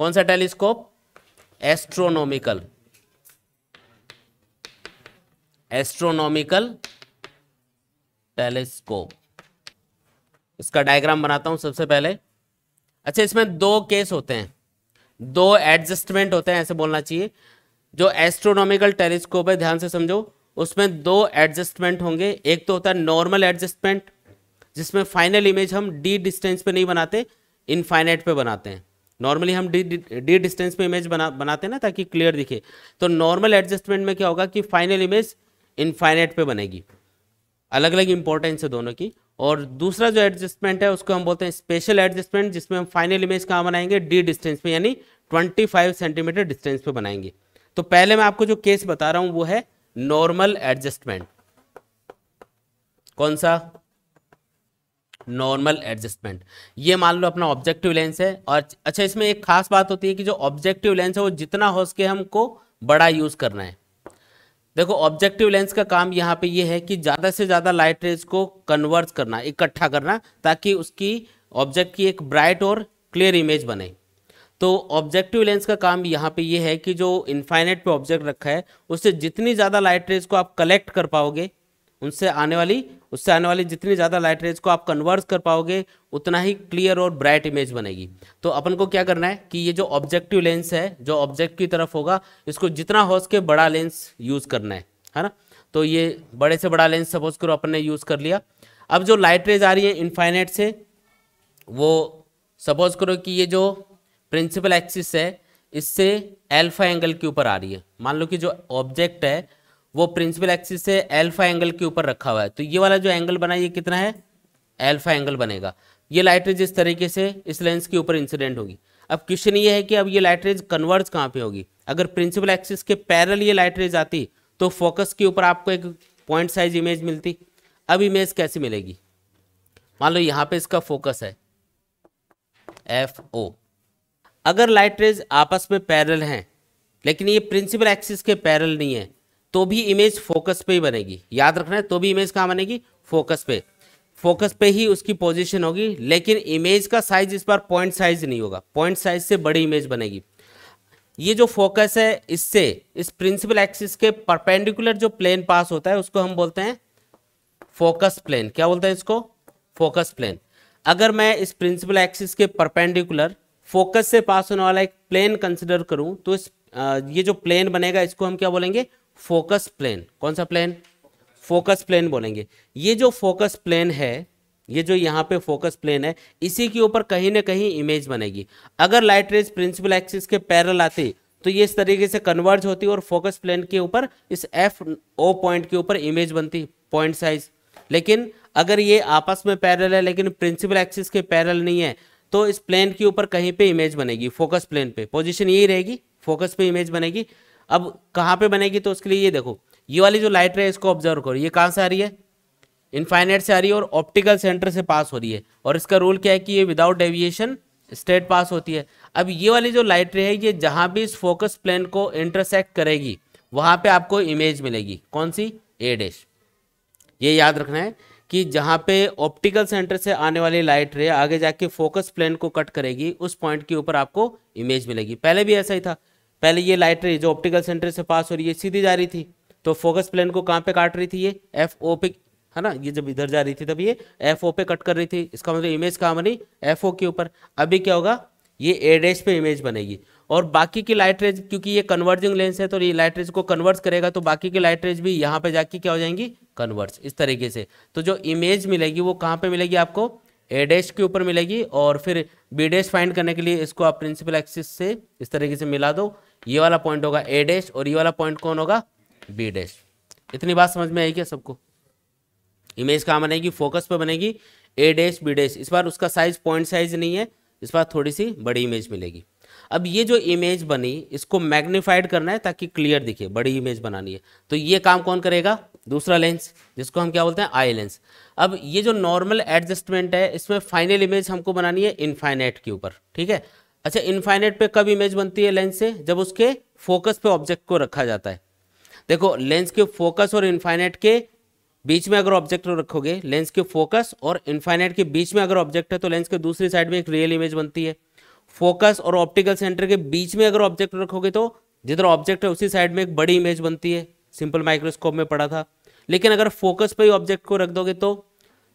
कौन सा telescope astronomical astronomical telescope इसका डायग्राम बनाता हूं सबसे पहले अच्छा इसमें दो केस होते हैं दो एडजस्टमेंट होते हैं ऐसे बोलना चाहिए जो एस्ट्रोनॉमिकल टेलीस्कोप है ध्यान से समझो उसमें दो एडजस्टमेंट होंगे एक तो होता है नॉर्मल एडजस्टमेंट जिसमें फाइनल इमेज हम डी डिस्टेंस पे नहीं बनाते इनफाइनाइट पे बनाते हैं नॉर्मली हम डी डी डिस्टेंस में इमेज बना बनाते हैं ना ताकि क्लियर दिखे तो नॉर्मल एडजस्टमेंट में क्या होगा कि फाइनल इमेज इनफाइनेट पे बनेगी अलग अलग इंपॉर्टेंस है दोनों की और दूसरा जो एडजस्टमेंट है उसको हम बोलते हैं स्पेशल एडजस्टमेंट जिसमें हम फाइनल इमेज कहाँ बनाएंगे डी डिस्टेंस पे यानी 25 सेंटीमीटर डिस्टेंस पे बनाएंगे तो पहले मैं आपको जो केस बता रहा हूँ वो है नॉर्मल एडजस्टमेंट कौन सा नॉर्मल एडजस्टमेंट ये मान लो अपना ऑब्जेक्टिव लेंस है और अच्छा इसमें एक खास बात होती है कि जो ऑब्जेक्टिव लेंस है वो जितना हो सके हमको बड़ा यूज़ करना है देखो ऑब्जेक्टिव लेंस का काम यहाँ पे ये है कि ज़्यादा से ज़्यादा लाइट रेज को कन्वर्ट करना इकट्ठा करना ताकि उसकी ऑब्जेक्ट की एक ब्राइट और क्लियर इमेज बने तो ऑब्जेक्टिव लेंस का काम यहाँ पे ये है कि जो इन्फाइनेट पे ऑब्जेक्ट रखा है उससे जितनी ज़्यादा लाइट रेज को आप कलेक्ट कर पाओगे उनसे आने वाली उससे आने वाली जितनी ज़्यादा लाइट रेज को आप कन्वर्स कर पाओगे उतना ही क्लियर और ब्राइट इमेज बनेगी तो अपन को क्या करना है कि ये जो ऑब्जेक्टिव लेंस है जो ऑब्जेक्ट की तरफ होगा इसको जितना हो सके बड़ा लेंस यूज़ करना है है ना तो ये बड़े से बड़ा लेंस सपोज करो अपन ने यूज़ कर लिया अब जो लाइट रेज आ रही है इन्फाइनेट से वो सपोज करो कि ये जो प्रिंसिपल एक्सिस है इससे एल्फा एंगल के ऊपर आ रही है मान लो कि जो ऑब्जेक्ट है वो प्रिंसिपल एक्सिस से एल्फा एंगल के ऊपर रखा हुआ है तो ये वाला जो एंगल बना ये कितना है एल्फा एंगल बनेगा ये लाइट रेज इस तरीके से इस लेंस के ऊपर इंसिडेंट होगी अब क्वेश्चन ये है कि अब ये लाइट रेज कन्वर्ज कहाँ पे होगी अगर प्रिंसिपल एक्सिस के पैरल ये लाइट रेज आती तो फोकस के ऊपर आपको एक पॉइंट साइज इमेज मिलती अब इमेज कैसी मिलेगी मान लो यहाँ पे इसका फोकस है एफ ओ अगर लाइट रेज आपस में पैरल हैं लेकिन ये प्रिंसिपल एक्सिस के पैरल नहीं है तो भी इमेज फोकस पे ही बनेगी याद रखना है तो भी इमेज कहाँ बनेगी फोकस पे फोकस पे ही उसकी पोजीशन होगी लेकिन इमेज का साइज इस बार पॉइंट साइज नहीं होगा पॉइंट साइज से बड़ी इमेज बनेगी ये जो फोकस है इससे इस प्रिंसिपल एक्सिस के परपेंडिकुलर जो प्लेन पास होता है उसको हम बोलते हैं फोकस प्लेन क्या बोलते हैं इसको फोकस प्लेन अगर मैं इस प्रिंसिपल एक्सिस के परपेंडिकुलर फोकस से पास होने वाला एक प्लेन कंसिडर करूं तो इस ये जो प्लेन बनेगा इसको हम क्या बोलेंगे फोकस प्लेन कौन सा प्लेन फोकस प्लेन बोलेंगे ये जो फोकस प्लेन है ये जो यहाँ पे फोकस प्लेन है इसी के ऊपर कहीं ना कहीं इमेज बनेगी अगर लाइट रेज प्रिंसिपल एक्सिस के पैरल आती तो ये इस तरीके से कन्वर्ज होती और फोकस प्लेन के ऊपर इस एफ ओ पॉइंट के ऊपर इमेज बनती पॉइंट साइज लेकिन अगर ये आपस में पैरल है लेकिन प्रिंसिपल एक्सिस के पैरल नहीं है तो इस प्लेन के ऊपर कहीं पे इमेज बनेगी फोकस प्लेन पे पोजीशन यही रहेगी फोकस पे इमेज बनेगी अब कहाँ पे बनेगी तो उसके लिए ये देखो ये वाली जो लाइट रे इसको ऑब्जर्व करो ये कहाँ से आ रही है इनफाइनाइट से आ रही है और ऑप्टिकल सेंटर से पास हो रही है और इसका रूल क्या है कि ये विदाउट डेविएशन स्ट्रेट पास होती है अब ये वाली जो लाइट रे है ये जहाँ भी इस फोकस प्लेन को इंटरसेक्ट करेगी वहाँ पे आपको इमेज मिलेगी कौन सी ए डैश ये याद रखना है कि जहाँ पे ऑप्टिकल सेंटर से आने वाली लाइट रे आगे जाके फोकस प्लेन को कट करेगी उस पॉइंट के ऊपर आपको इमेज मिलेगी पहले भी ऐसा ही था पहले ये लाइट रे जो ऑप्टिकल सेंटर से पास हो रही है सीधी जा रही थी तो फोकस प्लेन को कहाँ पे काट रही थी ये एफ ओ पे है ना ये जब इधर जा रही थी तब ये एफ ओ पे कट कर रही थी इसका मतलब इमेज कहाँ बनी एफ ओ के ऊपर अभी क्या होगा ये ए डैश पे इमेज बनेगी और बाकी की लाइट रेज क्योंकि ये कन्वर्जिंग लेंस है तो ये लाइट रेज को कन्वर्स करेगा तो बाकी की लाइट रेज भी यहाँ पे जाके क्या हो जाएंगी कन्वर्स इस तरीके से तो जो इमेज मिलेगी वो कहाँ पे मिलेगी आपको ए डैश के ऊपर मिलेगी और फिर बी डैश फाइंड करने के लिए इसको आप प्रिंसिपल एक्सिस से इस तरीके से मिला दो ये वाला पॉइंट होगा ए डैश और ये वाला पॉइंट कौन होगा बी डैश इतनी बात समझ में आई क्या सबको इमेज कहाँ बनेगी फोकस पर बनेगी ए डैश बी डैश इस बार उसका साइज पॉइंट साइज नहीं है इस बार थोड़ी सी बड़ी इमेज मिलेगी अब ये जो इमेज बनी इसको मैग्नीफाइड करना है ताकि क्लियर दिखे बड़ी इमेज बनानी है तो ये काम कौन करेगा दूसरा लेंस जिसको हम क्या बोलते हैं आई लेंस अब ये जो नॉर्मल एडजस्टमेंट है इसमें फाइनल इमेज हमको बनानी है इनफाइनाइट के ऊपर ठीक है अच्छा इनफाइनेट पे कब इमेज बनती है लेंस से जब उसके फोकस पे ऑब्जेक्ट को रखा जाता है देखो लेंस के फोकस और इनफाइनेट के बीच में अगर ऑब्जेक्ट रखोगे लेंस के फोकस और इन्फाइनेट के बीच में अगर ऑब्जेक्ट है तो लेंस के दूसरी साइड में एक रियल इमेज बनती है फोकस और ऑप्टिकल सेंटर के बीच में अगर ऑब्जेक्ट रखोगे तो जिधर ऑब्जेक्ट है उसी साइड में एक बड़ी इमेज बनती है सिंपल माइक्रोस्कोप में पड़ा था लेकिन अगर फोकस पर ही ऑब्जेक्ट को रख दोगे तो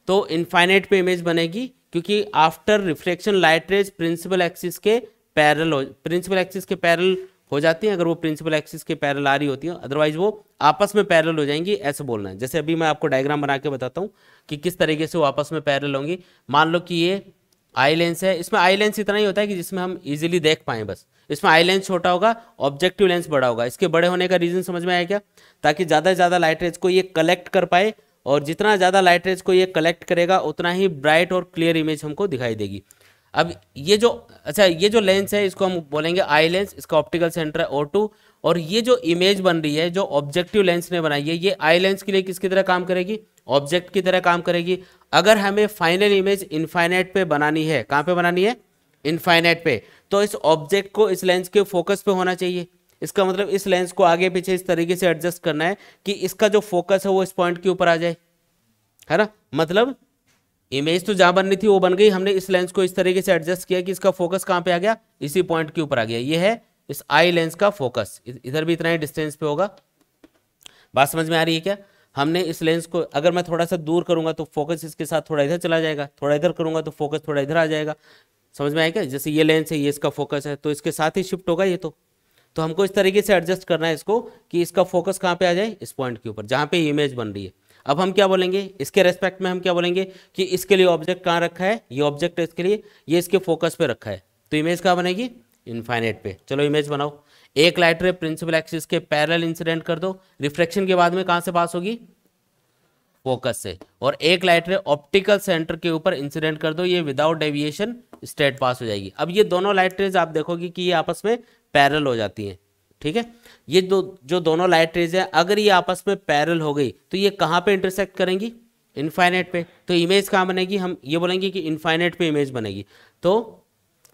तो इनफाइनाइट पे इमेज बनेगी क्योंकि after reflection light rays principal axis के पैरल हो प्रिंसिपल एक्सिस के पैरल हो जाती हैं अगर वो प्रिंसिपल एक्सिस के पैरल आ रही होती हैं अदरवाइज वो आपस में पैरल हो जाएंगी ऐसे बोलना है जैसे अभी मैं आपको डायग्राम बना के बताता हूँ कि किस तरीके से वो आपस में पैरल होंगी मान लो कि ये आई लेंस है इसमें आई लेंस इतना ही होता है कि जिसमें हम इजीली देख पाए बस इसमें आई लेंस छोटा होगा ऑब्जेक्टिव लेंस बड़ा होगा इसके बड़े होने का रीज़न समझ में आया क्या ताकि ज़्यादा से ज़्यादा लाइट रेज को ये कलेक्ट कर पाए और जितना ज़्यादा लाइट रेज को ये कलेक्ट करेगा उतना ही ब्राइट और क्लियर इमेज हमको दिखाई देगी अब ये जो अच्छा ये जो लेंस है इसको हम बोलेंगे आई लेंस इसका ऑप्टिकल सेंटर है ओ और ये जो इमेज बन रही है जो ऑब्जेक्टिव लेंस ने बनाई है ये आई लेंस के लिए किसकी तरह काम करेगी ऑब्जेक्ट की तरह काम करेगी अगर हमें फाइनल इमेज इन्फाइनाइट पे बनानी है कहाँ पे बनानी है इन्फाइनाइट पे तो इस ऑब्जेक्ट को इस लेंस के फोकस पे होना चाहिए इसका मतलब इस लेंस को आगे पीछे इस तरीके से एडजस्ट करना है कि इसका जो फोकस है वो इस पॉइंट के ऊपर आ जाए है ना मतलब इमेज तो जहां बननी थी वो बन गई हमने इस लेंस को इस तरीके से एडजस्ट किया कि इसका फोकस कहां पे आ गया इसी पॉइंट के ऊपर आ गया ये है इस आई लेंस का फोकस इधर भी इतना ही डिस्टेंस पे होगा बात समझ में आ रही है क्या हमने इस लेंस को अगर मैं थोड़ा सा दूर करूंगा तो फोकस इसके साथ थोड़ा इधर चला जाएगा थोड़ा इधर करूंगा तो फोकस थोड़ा इधर आ जाएगा समझ में आएगा जैसे ये लेंस है ये इसका फोकस है तो इसके साथ ही शिफ्ट होगा ये तो तो हमको इस तरीके से एडजस्ट करना है इसको कि इसका फोकस कहाँ पे आ जाए इस पॉइंट के ऊपर जहाँ पे इमेज बन रही है अब हम क्या बोलेंगे इसके रेस्पेक्ट में हम क्या बोलेंगे कि इसके लिए ऑब्जेक्ट कहाँ रखा है ये ऑब्जेक्ट है इसके लिए ये इसके फोकस पे रखा है तो इमेज कहाँ बनेगी इन्फाइनेट पे चलो इमेज बनाओ एक लाइट रे प्रिंसिपल एक्सिस के पैरल इंसिडेंट कर दो रिफ्लेक्शन के बाद में कहाँ से पास होगी फोकस से और एक लाइट रे ऑप्टिकल सेंटर के ऊपर इंसिडेंट कर दो ये विदाउट डेविएशन स्ट्रेट पास हो जाएगी अब ये दोनों लाइट रेज आप देखोगे कि ये आपस में पैरल हो जाती हैं ठीक है ये दो जो दोनों लाइट रेज हैं अगर ये आपस में पैरल हो गई तो ये कहाँ पे इंटरसेक्ट करेंगी इन्फाइनेट पे तो इमेज कहाँ बनेगी हम ये बोलेंगे कि इन्फाइनेट पे इमेज बनेगी तो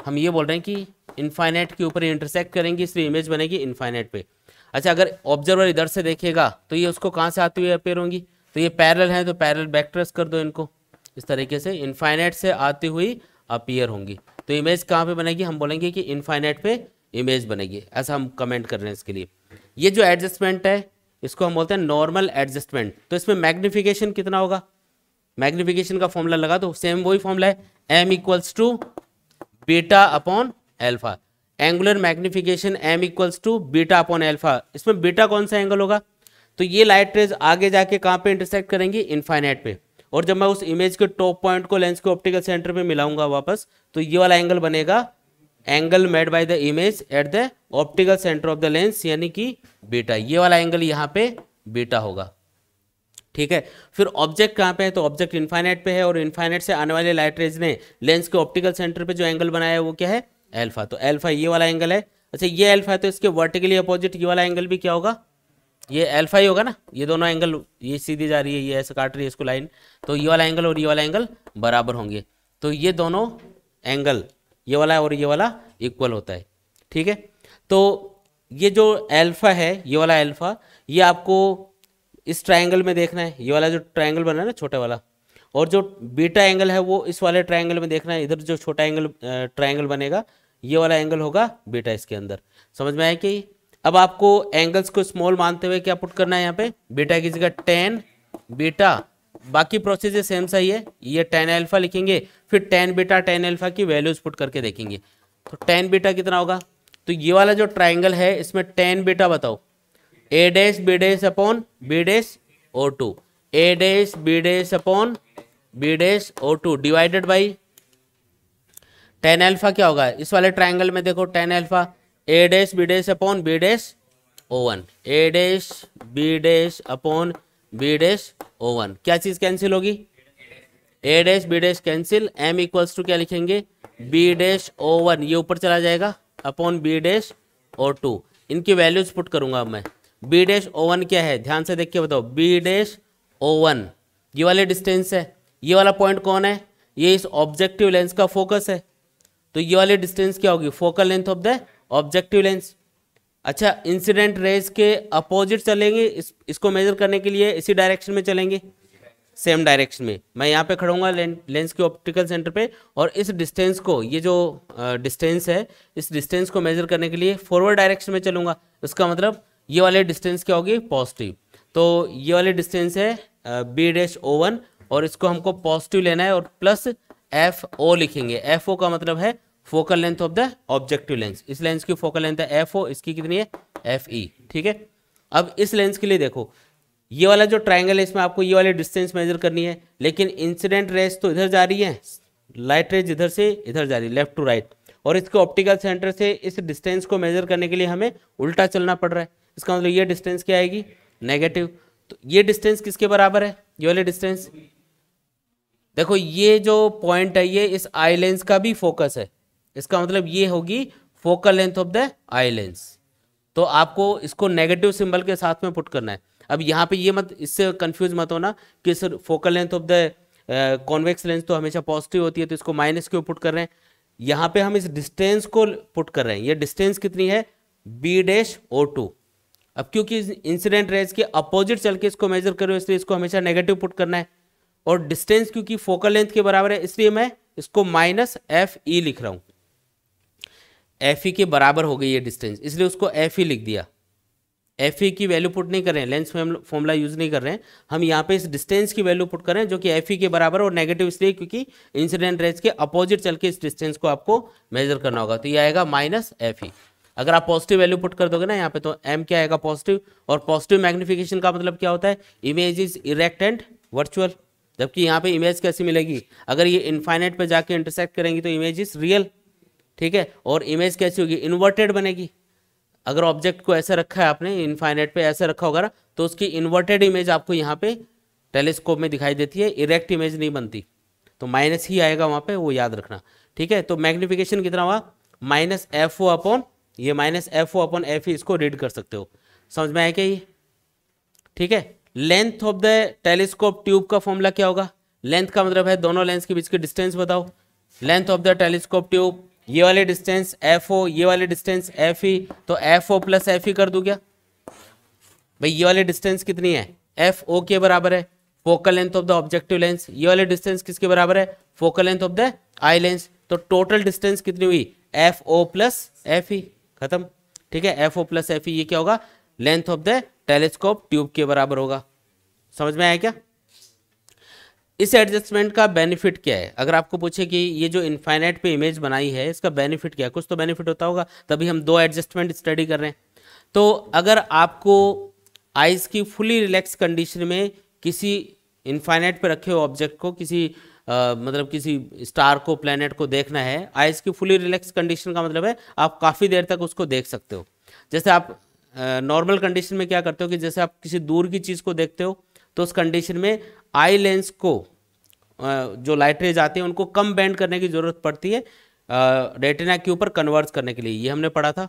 हम ये बोल रहे हैं कि इन्फाइनेट के ऊपर इंटरसेक्ट करेंगी इसलिए इमेज बनेगी इन्फाइनेट पे अच्छा अगर ऑब्जर्वर इधर से देखेगा तो ये उसको कहाँ से आती हुई अपेयर होंगी तो ये पैरल है तो पैरल ट्रेस कर दो इनको इस तरीके से इनफाइनेट से आती हुई अपियर होंगी तो इमेज कहाँ पे बनेगी हम बोलेंगे कि इन्फाइनेट पे इमेज बनेगी ऐसा हम कमेंट कर रहे हैं इसके लिए ये जो एडजस्टमेंट है इसको हम बोलते हैं नॉर्मल एडजस्टमेंट तो इसमें मैग्निफिकेशन कितना होगा मैग्निफिकेशन का फॉर्मूला लगा दो सेम वही फॉर्मूला है M equals to beta upon alpha angular magnification M equals to beta upon alpha इसमें बीटा कौन सा एंगल होगा तो ये लाइट रेज आगे जाके कहाँ पे इंटरसेक्ट करेंगी इनफाइनाइट पे और जब मैं उस इमेज के टॉप पॉइंट को लेंस के ऑप्टिकल सेंटर पे मिलाऊंगा वापस तो ये वाला एंगल बनेगा angle made by the image at the optical centre of the lens यानी कि बीटा ये वाला एंगल यहाँ पे बीटा होगा ठीक है फिर ऑब्जेक्ट कहाँ पे है तो ऑब्जेक्ट इन्फाइनाइट पे है और इन्फाइनाइट से आने वाले लाइट रेज ने लेंस के ऑप्टिकल सेंटर पे जो एंगल बनाया है वो क्या है एल्फा तो एल्फा ये वाला एंगल है अच्छा ये एल्फा है तो इसके वर्टिकली अपोजिट ये वाला एंगल भी क्या होगा ये एल्फा ही होगा ना ये दोनों एंगल ये सीधी जा रही है ये ऐसे काट रही है इसको लाइन तो ये वाला एंगल और ये वाला एंगल बराबर होंगे तो ये दोनों एंगल ये वाला और ये वाला इक्वल होता है ठीक है तो ये जो एल्फा है ये वाला एल्फा ये आपको इस ट्रायंगल में देखना है ये वाला जो ट्रायंगल बना है ना छोटा वाला और जो बीटा एंगल है वो इस वाले ट्रायंगल में देखना है इधर जो छोटा एंगल ट्रायंगल बनेगा ये वाला एंगल होगा बीटा इसके अंदर समझ में आया कि अब आपको एंगल्स को स्मॉल मानते हुए क्या पुट करना है यहाँ पे बीटा की जगह टेन बीटा बाकी प्रोसेस ये सेम सही है ये टेन एल्फा लिखेंगे फिर टेन बीटा टेन एल्फा की वैल्यूज पुट करके देखेंगे तो टेन बीटा कितना होगा तो ये वाला जो ट्राइंगल है इसमें टेन बीटा बताओ A dash B dash upon B dash O two A dash B dash upon B dash O two divided by tan alpha क्या होगा इस वाले ट्राइंगल में देखो tan alpha A dash B dash upon B dash O one A dash B dash upon B dash O one क्या चीज cancel होगी A dash B dash cancel M equals to क्या लिखेंगे बी डैश ओ वन ये ऊपर चला जाएगा upon B dash O two इनकी वैल्यूज पुट करूंगा मैं बी डैश ओ वन क्या है ध्यान से देख के बताओ बी डैश ओ वन ये वाले डिस्टेंस है ये वाला पॉइंट कौन है ये इस ऑब्जेक्टिव लेंस का फोकस है तो ये वाली डिस्टेंस क्या होगी focal length of the objective lens अच्छा इंसिडेंट रेज के अपोजिट चलेंगे इस, इसको मेजर करने के लिए इसी डायरेक्शन में चलेंगे सेम डायरेक्शन में मैं यहाँ पे खड़ूंगा लें, लेंस के ऑप्टिकल सेंटर पे और इस डिस्टेंस को ये जो डिस्टेंस है इस डिस्टेंस को मेजर करने के लिए फॉरवर्ड डायरेक्शन में चलूँगा इसका मतलब ये वाले डिस्टेंस क्या होगी पॉजिटिव तो ये वाले डिस्टेंस है बी डैश ओ वन और इसको हमको पॉजिटिव लेना है और प्लस एफ ओ लिखेंगे एफ ओ का मतलब है focal length of the objective lens इस लेंस की फोकल लेंथ है एफ ओ इसकी कितनी है एफ ई e, ठीक है अब इस लेंस के लिए देखो ये वाला जो ट्राइंगल है इसमें आपको ये वाली डिस्टेंस मेजर करनी है लेकिन इंसिडेंट रेस तो इधर जा रही है लाइट रेज इधर से इधर जा रही है लेफ्ट टू राइट और इसके ऑप्टिकल सेंटर से इस डिस्टेंस को मेजर करने के लिए हमें उल्टा चलना पड़ रहा है इसका मतलब ये डिस्टेंस क्या आएगी नेगेटिव तो ये डिस्टेंस किसके बराबर है ये वाले डिस्टेंस देखो ये जो पॉइंट है ये इस आई लेंस का भी फोकस है इसका मतलब ये होगी focal length of the eye lens तो आपको इसको नेगेटिव सिंबल के साथ में पुट करना है अब यहाँ पे ये मत इससे कंफ्यूज मत होना कि sir focal length of the convex lens तो हमेशा पॉजिटिव होती है तो इसको माइनस क्यों पुट कर रहे हैं यहाँ पे हम इस डिस्टेंस को पुट कर रहे हैं ये डिस्टेंस कितनी है बी डैश ओ टू अब क्योंकि इंसिडेंट रेज के अपोजिट चल के इसको मेजर करो इसलिए इसको हमेशा नेगेटिव पुट करना है और डिस्टेंस क्योंकि फोकल लेंथ के बराबर है इसलिए मैं इसको माइनस एफ ई लिख रहा हूँ एफ ई e के बराबर हो गई है डिस्टेंस इसलिए उसको एफ ई e लिख दिया एफ ई e की वैल्यू पुट नहीं कर रहे हैं लेंस फॉर्मूला यूज़ नहीं कर रहे हैं हम यहाँ पे इस डिस्टेंस की वैल्यू पुट कर रहे हैं जो कि एफ ई के बराबर और नेगेटिव इसलिए क्योंकि इंसिडेंट रेज के अपोजिट चल के इस डिस्टेंस को आपको मेजर करना होगा तो ये आएगा माइनस एफ ई अगर आप पॉजिटिव वैल्यू पुट कर दोगे ना यहाँ पे तो एम क्या आएगा पॉजिटिव और पॉजिटिव मैग्निफिकेशन का मतलब क्या होता है image is erect and virtual जबकि यहाँ पे इमेज कैसी मिलेगी अगर ये इन्फाइनेट पे जाके इंटरसेक्ट करेंगी तो इमेज इज रियल ठीक है और इमेज कैसी होगी इन्वर्टेड बनेगी अगर ऑब्जेक्ट को ऐसे रखा है आपने इनफाइनेट पे ऐसे रखा होगा ना तो उसकी इन्वर्टेड इमेज आपको यहाँ पे टेलीस्कोप में दिखाई देती है इरेक्ट इमेज नहीं बनती तो माइनस ही आएगा वहाँ पे वो याद रखना ठीक है तो मैग्निफिकेशन कितना हुआ माइनस एफ ओ अपॉन ये minus F O upon F इसको रीड कर सकते हो समझ में आए क्या ये ठीक है length of the telescope tube का फॉर्मूला क्या होगा लेंथ का मतलब है दोनों लेंस के बीच की डिस्टेंस बताओ length of the telescope tube ये वाले डिस्टेंस एफ ओ ये वाले डिस्टेंस एफ ई तो F O plus F E कर दू क्या भाई ये वाले डिस्टेंस कितनी है एफ ओ के बराबर है focal length of the objective lens ये वाले डिस्टेंस किसके बराबर है focal length of the eye lens तो टोटल डिस्टेंस कितनी हुई F O plus F E खत्म ठीक है F O plus F E ये क्या होगा length of the telescope tube के बराबर होगा समझ में आया क्या इस एडजस्टमेंट का बेनिफिट क्या है अगर आपको पूछे कि ये जो इन्फाइनाइट पे इमेज बनाई है इसका बेनिफिट क्या है कुछ तो बेनिफिट होता होगा तभी हम दो एडजस्टमेंट स्टडी कर रहे हैं तो अगर आपको आइज़ की फुली रिलैक्स कंडीशन में किसी इन्फाइनाइट पे रखे हुए ऑब्जेक्ट को किसी आ, मतलब किसी स्टार को प्लेनेट को देखना है आइज़ की फुली रिलैक्स कंडीशन का मतलब है आप काफ़ी देर तक उसको देख सकते हो जैसे आप नॉर्मल कंडीशन में क्या करते हो कि जैसे आप किसी दूर की चीज़ को देखते हो तो उस कंडीशन में आई लेंस को जो लाइट रेज आती है उनको कम बैंड करने की ज़रूरत पड़ती है रेटिना के ऊपर कन्वर्स करने के लिए ये हमने पढ़ा था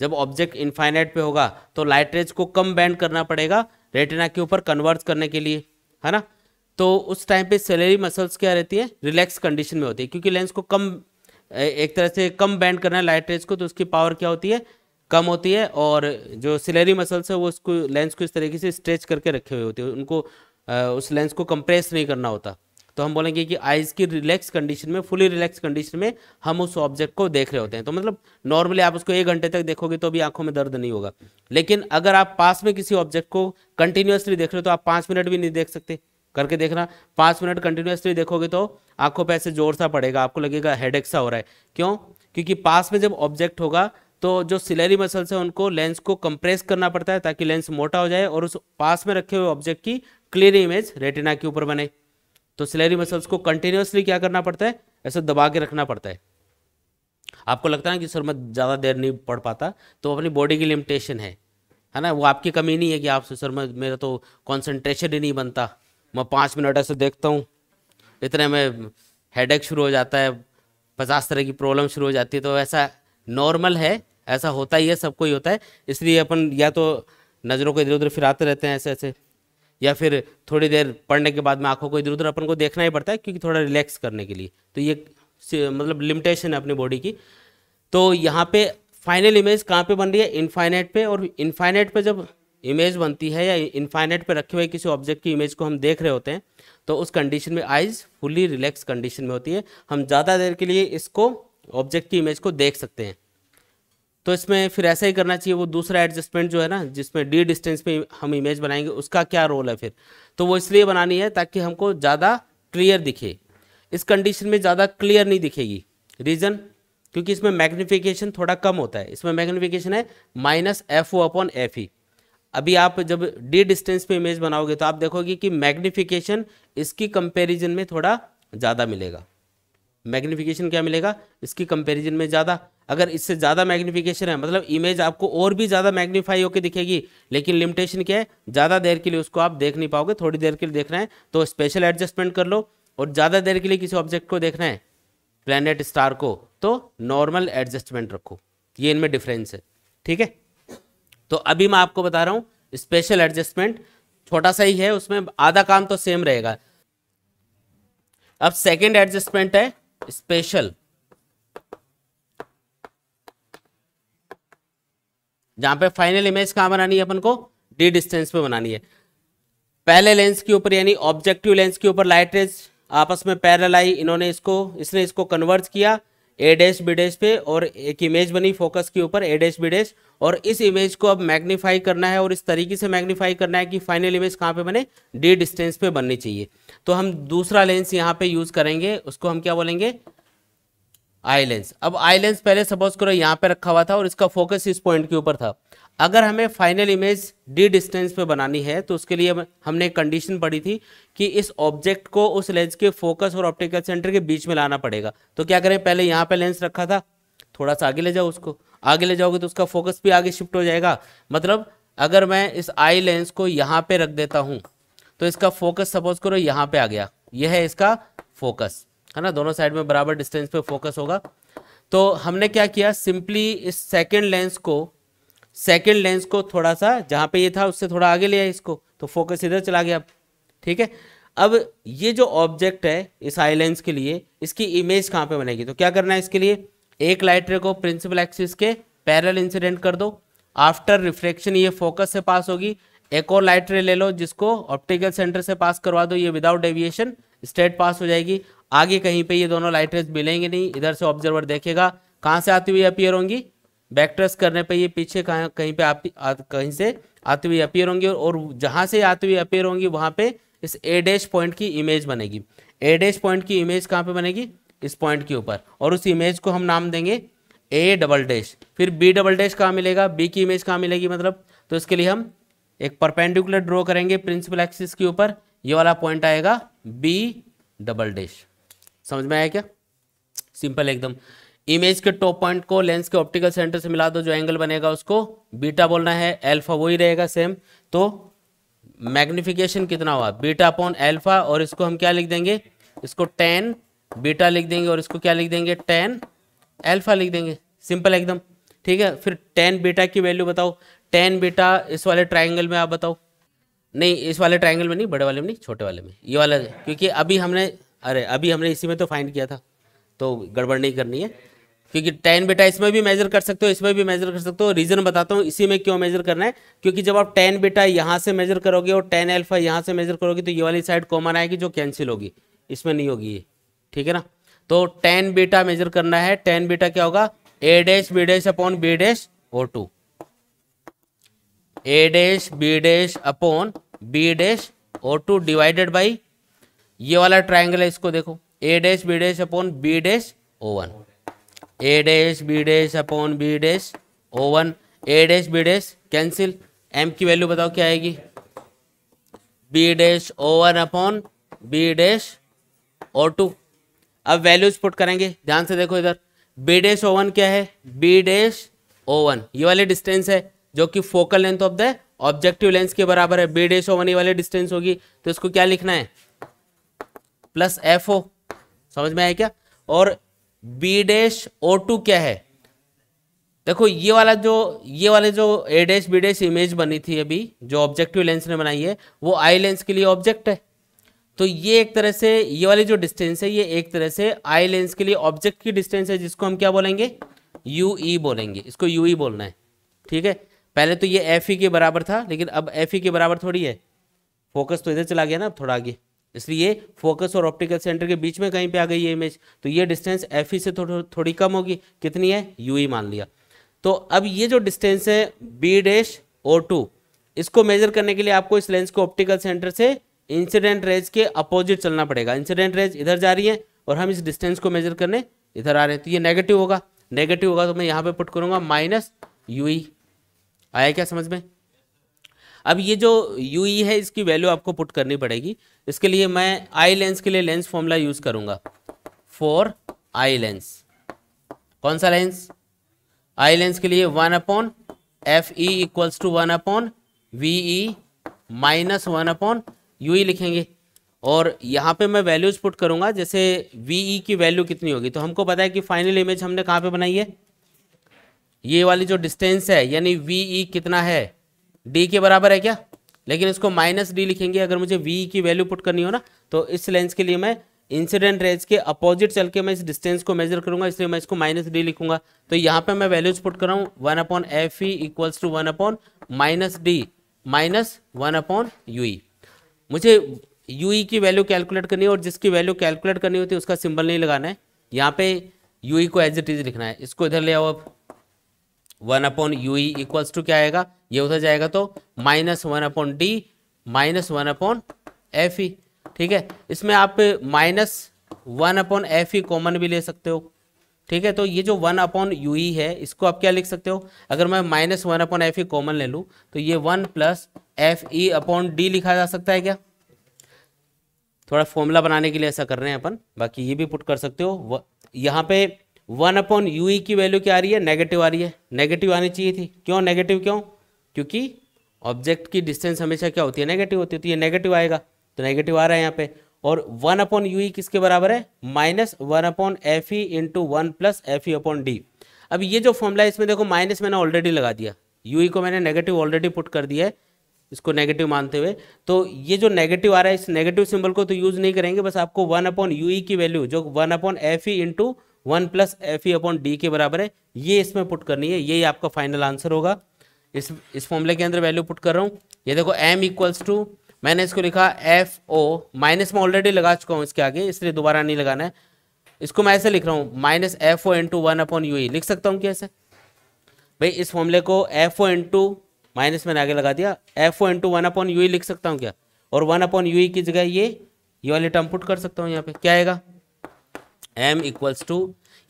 जब ऑब्जेक्ट इन्फाइनाइट पे होगा तो लाइट रेज को कम बैंड करना पड़ेगा रेटिना के ऊपर कन्वर्स करने के लिए है ना तो उस टाइम पे सेलेरी मसल्स क्या रहती है रिलैक्स कंडीशन में होती है क्योंकि लेंस को कम एक तरह से कम बैंड करना है लाइट रेज को तो उसकी पावर क्या होती है कम होती है और जो सिलेरी मसल्स है वो उसको लेंस को इस तरीके से स्ट्रेच करके रखे हुए होते हैं उनको उस लेंस को कंप्रेस नहीं करना होता तो हम बोलेंगे कि आइज़ की रिलैक्स कंडीशन में फुली रिलैक्स कंडीशन में हम उस ऑब्जेक्ट को देख रहे होते हैं तो मतलब नॉर्मली आप उसको एक घंटे तक देखोगे तो भी आंखों में दर्द नहीं होगा लेकिन अगर आप पास में किसी ऑब्जेक्ट को कंटिन्यूसली देख रहे हो तो आप पाँच मिनट भी नहीं देख सकते करके देखना पाँच मिनट कंटिन्यूसली देखोगे तो आंखों पर ऐसे जोर सा पड़ेगा आपको लगेगा हेड सा हो रहा है क्यों क्योंकि पास में जब ऑब्जेक्ट होगा तो जो सिलेरी मसल्स है उनको लेंस को कंप्रेस करना पड़ता है ताकि लेंस मोटा हो जाए और उस पास में रखे हुए ऑब्जेक्ट की क्लियर इमेज रेटिना के ऊपर बने तो सिलेरी मसल्स को कंटिन्यूसली क्या करना पड़ता है ऐसे दबा के रखना पड़ता है आपको लगता है कि सर मैं ज़्यादा देर नहीं पढ़ पाता तो अपनी बॉडी की लिमिटेशन है है ना वो आपकी कमी नहीं है कि आपसे सर मैं मेरा तो कॉन्सेंट्रेशन ही नहीं बनता मैं पाँच मिनट ऐसे देखता हूँ इतने में हेड शुरू हो जाता है पचास तरह की प्रॉब्लम शुरू हो जाती है तो ऐसा नॉर्मल है ऐसा होता ही है सबको ही होता है इसलिए अपन या तो नज़रों को इधर उधर फिराते रहते हैं ऐसे ऐसे या फिर थोड़ी देर पढ़ने के बाद में आंखों को इधर उधर अपन को देखना ही पड़ता है क्योंकि थोड़ा रिलैक्स करने के लिए तो ये मतलब लिमिटेशन है अपनी बॉडी की तो यहाँ पे फाइनल इमेज कहाँ पे बन रही है इनफाइनाइट पे और इनफाइनाइट पे जब इमेज बनती है या इनफाइनाइट पे रखे हुए किसी ऑब्जेक्ट की इमेज को हम देख रहे होते हैं तो उस कंडीशन में आइज फुली रिलैक्स कंडीशन में होती है हम ज़्यादा देर के लिए इसको ऑब्जेक्ट की इमेज को देख सकते हैं तो इसमें फिर ऐसा ही करना चाहिए वो दूसरा एडजस्टमेंट जो है ना जिसमें डी डिस्टेंस में हम इमेज बनाएंगे उसका क्या रोल है फिर तो वो इसलिए बनानी है ताकि हमको ज़्यादा क्लियर दिखे इस कंडीशन में ज़्यादा क्लियर नहीं दिखेगी रीज़न क्योंकि इसमें मैग्निफिकेशन थोड़ा कम होता है इसमें मैग्निफिकेशन है minus F O upon F E अभी आप जब डी डिस्टेंस पे इमेज बनाओगे तो आप देखोगे कि मैग्निफिकेशन इसकी कंपैरिजन में थोड़ा ज़्यादा मिलेगा मैग्निफिकेशन क्या मिलेगा इसकी कंपैरिजन में ज़्यादा अगर इससे ज़्यादा मैग्निफिकेशन है मतलब इमेज आपको और भी ज़्यादा मैग्नीफाई होकर दिखेगी लेकिन लिमिटेशन क्या है ज़्यादा देर के लिए उसको आप देख नहीं पाओगे थोड़ी देर के लिए देखना है तो स्पेशल एडजस्टमेंट कर लो और ज़्यादा देर के लिए किसी ऑब्जेक्ट को देखना है प्लैनेट स्टार को तो नॉर्मल एडजस्टमेंट रखो ये इनमें डिफरेंस है ठीक है तो अभी मैं आपको बता रहा हूँ स्पेशल एडजस्टमेंट छोटा सा ही है उसमें आधा काम तो सेम रहेगा अब सेकेंड एडजस्टमेंट है स्पेशल जहां पे फाइनल इमेज कहां बनानी है अपन को डी डिस्टेंस पे बनानी है पहले लेंस के ऊपर यानी ऑब्जेक्टिव लेंस के ऊपर लाइट रेज आपस में पैरल आई इन्होंने इसको इसने इसको कन्वर्ट किया ए डैश बी डैश पे और एक इमेज बनी फोकस के ऊपर ए डैश बी डैश और इस इमेज को अब मैग्नीफाई करना है और इस तरीके से मैग्नीफाई करना है कि फाइनल इमेज कहाँ पे बने डी डिस्टेंस पे बननी चाहिए तो हम दूसरा लेंस यहाँ पे यूज़ करेंगे उसको हम क्या बोलेंगे आई लेंस अब आई लेंस पहले सपोज करो यहाँ पे रखा हुआ था और इसका फोकस इस पॉइंट के ऊपर था अगर हमें फाइनल इमेज डी डिस्टेंस पे बनानी है तो उसके लिए हमने कंडीशन पढ़ी थी कि इस ऑब्जेक्ट को उस लेंस के फोकस और ऑप्टिकल सेंटर के बीच में लाना पड़ेगा तो क्या करें पहले यहाँ पे लेंस रखा था थोड़ा सा आगे ले जाओ उसको आगे ले जाओगे तो उसका फोकस भी आगे शिफ्ट हो जाएगा मतलब अगर मैं इस आई लेंस को यहाँ पे रख देता हूँ तो इसका फोकस सपोज करो यहाँ पे आ गया यह है इसका फोकस है ना दोनों साइड में बराबर डिस्टेंस पे फोकस होगा तो हमने क्या किया सिंपली इस सेकेंड लेंस को सेकेंड लेंस को थोड़ा सा जहाँ पे ये था उससे थोड़ा आगे ले आए इसको तो फोकस इधर चला गया अब ठीक है अब ये जो ऑब्जेक्ट है इस आई लेंस के लिए इसकी इमेज कहाँ पे बनेगी तो क्या करना है इसके लिए एक लाइट रे को प्रिंसिपल एक्सिस के पैरल इंसिडेंट कर दो आफ्टर रिफ्लेक्शन ये फोकस से पास होगी एक और लाइट रे ले लो जिसको ऑप्टिकल सेंटर से पास करवा दो ये विदाउट डेविएशन स्ट्रेट पास हो जाएगी आगे कहीं पे ये दोनों लाइट रेस मिलेंगे नहीं इधर से ऑब्जर्वर देखेगा कहाँ से आती हुई अपियर होंगी बैकट्रस करने पे ये पीछे कहाँ कहीं पे आप आ, कहीं से आती हुई अपियर होंगी और जहाँ से आती हुई अपियर होंगी वहाँ पे इस ए डैश पॉइंट की इमेज बनेगी ए डैश पॉइंट की इमेज कहाँ पे बनेगी इस पॉइंट के ऊपर और उस इमेज को हम नाम देंगे ए डबल डैश फिर बी डबल डैश कहाँ मिलेगा बी की इमेज कहाँ मिलेगी मतलब तो इसके लिए हम एक परपेंडिकुलर ड्रॉ करेंगे प्रिंसिपल एक्सिस के ऊपर ये वाला पॉइंट आएगा बी डबल डैश समझ में आया क्या सिंपल एकदम इमेज के टॉप पॉइंट को लेंस के ऑप्टिकल सेंटर से मिला दो जो एंगल बनेगा उसको बीटा बोलना है एल्फा वही रहेगा सेम तो मैग्निफिकेशन कितना हुआ बीटा अपॉन एल्फा और इसको हम क्या लिख देंगे इसको टेन बीटा लिख देंगे और इसको क्या लिख देंगे टेन एल्फा लिख देंगे सिंपल एकदम ठीक है फिर टेन बीटा की वैल्यू बताओ टेन बीटा इस वाले ट्राइंगल में आप बताओ नहीं इस वाले ट्राइंगल में नहीं बड़े वाले में नहीं छोटे वाले में ये वाला क्योंकि अभी हमने अरे अभी हमने इसी में तो फाइंड किया था तो गड़बड़ नहीं करनी है क्योंकि टेन बेटा इसमें भी मेजर कर सकते हो इसमें भी मेजर कर सकते हो रीजन बताता हूँ इसी में क्यों मेजर करना है क्योंकि जब आप टेन बेटा यहाँ से मेजर करोगे और टेन एल्फा यहाँ से मेजर करोगे तो ये वाली साइड कॉमन आएगी जो कैंसिल होगी इसमें नहीं होगी ये ठीक है ना तो टेन बेटा मेजर करना है टेन बेटा क्या होगा A dash B dash upon B dash O two A dash B dash upon B dash O two divided by ये वाला ट्राइंगल है इसको देखो A dash B dash upon B dash O one A dash B dash upon B dash O one A dash B dash cancel M की value बताओ क्या आएगी B dash O one upon B dash O two अब values put करेंगे ध्यान से देखो इधर बी डैश ओ वन क्या है बी डैश ओ वन ये वाले डिस्टेंस है जो कि focal length of the objective lens के बराबर है बी डैश ओ वन ये वाले डिस्टेंस होगी तो इसको क्या लिखना है प्लस एफ ओ समझ में आया क्या और बी डैश ओ टू क्या है देखो ये वाला जो ये वाले जो A dash B dash image बनी थी अभी जो ऑब्जेक्टिव लेंस ने बनाई है वो आई लेंस के लिए ऑब्जेक्ट है तो ये एक तरह से ये वाली जो डिस्टेंस है ये एक तरह से आई लेंस के लिए ऑब्जेक्ट की डिस्टेंस है जिसको हम क्या बोलेंगे यू ई बोलेंगे इसको यू ई बोलना है ठीक है पहले तो ये एफ ई के बराबर था लेकिन अब एफ ई के बराबर थोड़ी है फोकस तो इधर चला गया ना अब थोड़ा आगे इसलिए फोकस और ऑप्टिकल सेंटर के बीच में कहीं पे आ गई ये इमेज तो ये डिस्टेंस एफ ई से थोड़ी थोड़ी कम होगी कितनी है यू ई e मान लिया तो अब ये जो डिस्टेंस है बी डैश ओ टू इसको मेजर करने के लिए आपको इस लेंस को ऑप्टिकल सेंटर से इंसिडेंट रेज के अपोजिट चलना पड़ेगा इंसिडेंट रेज इधर जा रही है और हम इस डिस्टेंस को मेजर करने इधर आ रहे हैं तो ये नेगेटिव होगा नेगेटिव होगा तो मैं यहाँ पे पुट करूँगा माइनस यू ई आया क्या समझ में अब ये जो यू ई e है इसकी वैल्यू आपको पुट करनी पड़ेगी इसके लिए मैं आई लेंस के लिए लेंस फॉर्मूला यूज करूंगा फोर आई लेंस कौन सा लेंस आई लेंस के लिए one upon F E equals to one upon V E minus one upon U E लिखेंगे और यहाँ पे मैं वैल्यूज पुट करूंगा जैसे वी ई की वैल्यू कितनी होगी तो हमको पता है कि फाइनल इमेज हमने कहाँ पे बनाई है ये वाली जो डिस्टेंस है यानी वी ई कितना है डी के बराबर है क्या लेकिन इसको माइनस डी लिखेंगे अगर मुझे वी की वैल्यू पुट करनी हो ना तो इस लेंस के लिए मैं इंसिडेंट रेज के अपोजिट चल के मैं इस डिस्टेंस को मेजर करूंगा इसलिए मैं इसको माइनस डी लिखूंगा तो यहाँ पे मैं वैल्यूज पुट कर रहा हूँ one upon F E equals to one upon minus D minus one upon U मुझे यू e की वैल्यू कैलकुलेट करनी है और जिसकी वैल्यू कैलकुलेट करनी होती है उसका सिंबल नहीं लगाना है यहाँ पे यू e को एज इट इज लिखना है इसको इधर ले आओ अब one upon U equals to क्या आएगा ये उधर जाएगा तो minus one upon D minus one upon F E e, ठीक है इसमें आप minus one upon F E common भी ले सकते हो ठीक है तो ये जो one upon U E e है इसको आप क्या लिख सकते हो अगर मैं minus one upon F E common ले लूँ तो ये one plus F E upon D लिखा जा सकता है क्या थोड़ा फॉर्मूला बनाने के लिए ऐसा कर रहे हैं अपन बाकी ये भी पुट कर सकते हो यहाँ पे one upon U E e की वैल्यू क्या आ रही है नेगेटिव आ रही है नेगेटिव आनी चाहिए थी क्यों नेगेटिव क्यों क्योंकि ऑब्जेक्ट की डिस्टेंस हमेशा क्या होती है नेगेटिव होती है तो ये नेगेटिव आएगा तो नेगेटिव आ रहा है यहाँ पे और one upon U E e किसके बराबर है minus one upon F E into one plus F E upon D अब ये जो फॉर्मूला है इसमें देखो माइनस मैंने ऑलरेडी लगा दिया यू ई e को मैंने नेगेटिव ऑलरेडी पुट कर दिया है इसको नेगेटिव मानते हुए तो ये जो नेगेटिव आ रहा है इस नेगेटिव सिंबल को तो यूज़ नहीं करेंगे बस आपको वन अपॉन यू ई की वैल्यू जो one upon F E into one plus F E upon D के बराबर है ये इसमें पुट करनी है यही आपका फाइनल आंसर होगा इस इस फॉर्मूले के अंदर वैल्यू पुट कर रहा हूँ ये देखो एम इक्वल्स टू मैंने इसको लिखा एफ ओ माइनस में ऑलरेडी लगा चुका हूँ इसके आगे इसलिए दोबारा नहीं लगाना है इसको मैं ऐसे लिख रहा हूँ minus F O into one upon U E लिख सकता हूँ कैसे भाई इस फॉर्मूले को एफ ओ इंटू माइनस मैंने आगे लगा दिया F O into one upon U E लिख सकता हूँ क्या और वन अपॉन यू ई की जगह ये ये वाली टर्म पुट कर सकता हूँ यहाँ पे क्या आएगा एम इक्वल्स टू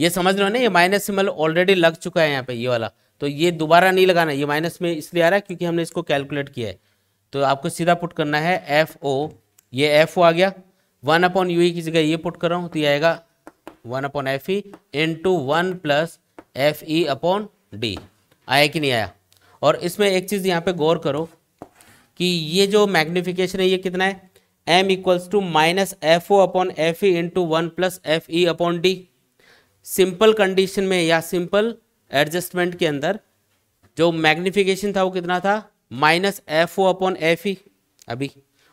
ये समझ रहे हो ना ये माइनस सिंबल ऑलरेडी लग चुका है यहाँ पे ये वाला तो ये दोबारा नहीं लगाना ये माइनस में इसलिए आ रहा है क्योंकि हमने इसको कैलकुलेट किया है तो आपको सीधा पुट करना है एफ ओ ये एफ ओ आ गया वन अपॉन यू ई की जगह ये पुट कर रहा हूँ तो ये आएगा one upon F E into one plus F E upon D आया कि नहीं आया और इसमें एक चीज़ यहाँ पे गौर करो कि ये जो मैग्निफिकेशन है ये कितना है M equals to minus F O upon F E into one plus F E upon D simple condition में या सिंपल एडजस्टमेंट के अंदर जो मैग्निफिकेशन था वो कितना था minus F O upon F E अभी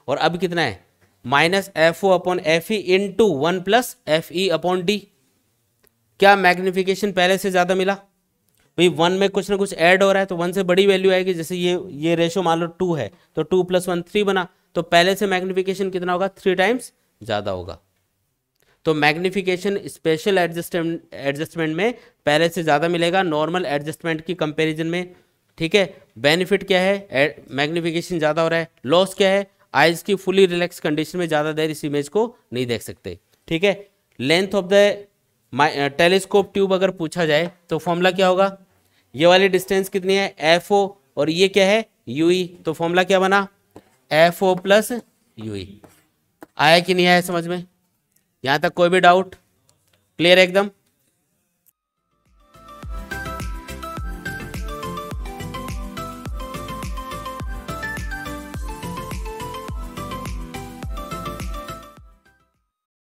और अब कितना है minus F O upon F E into one plus F E upon D क्या मैग्निफिकेशन पहले से ज़्यादा मिला भाई वन में कुछ ना कुछ ऐड हो रहा है तो वन से बड़ी वैल्यू आएगी जैसे ये ये रेशो मान लो टू है तो टू प्लस वन थ्री बना तो पहले से मैग्निफिकेशन कितना होगा थ्री टाइम्स ज़्यादा होगा तो मैग्निफिकेशन स्पेशल एडजस्टमेंट एडजस्टमेंट में पहले से ज़्यादा मिलेगा नॉर्मल एडजस्टमेंट की कंपेरिजन में ठीक है बेनिफिट क्या है मैग्निफिकेशन ज़्यादा हो रहा है लॉस क्या है आइज की फुली रिलैक्स कंडीशन में ज़्यादा देर इस इमेज को नहीं देख सकते ठीक है length of the telescope tube अगर पूछा जाए तो फॉर्मूला क्या होगा ये वाली डिस्टेंस कितनी है एफ और ये क्या है यू e, तो फॉर्मूला क्या बना एफ ओ प्लस यू आया कि नहीं आया समझ में यहाँ तक कोई भी डाउट क्लियर एकदम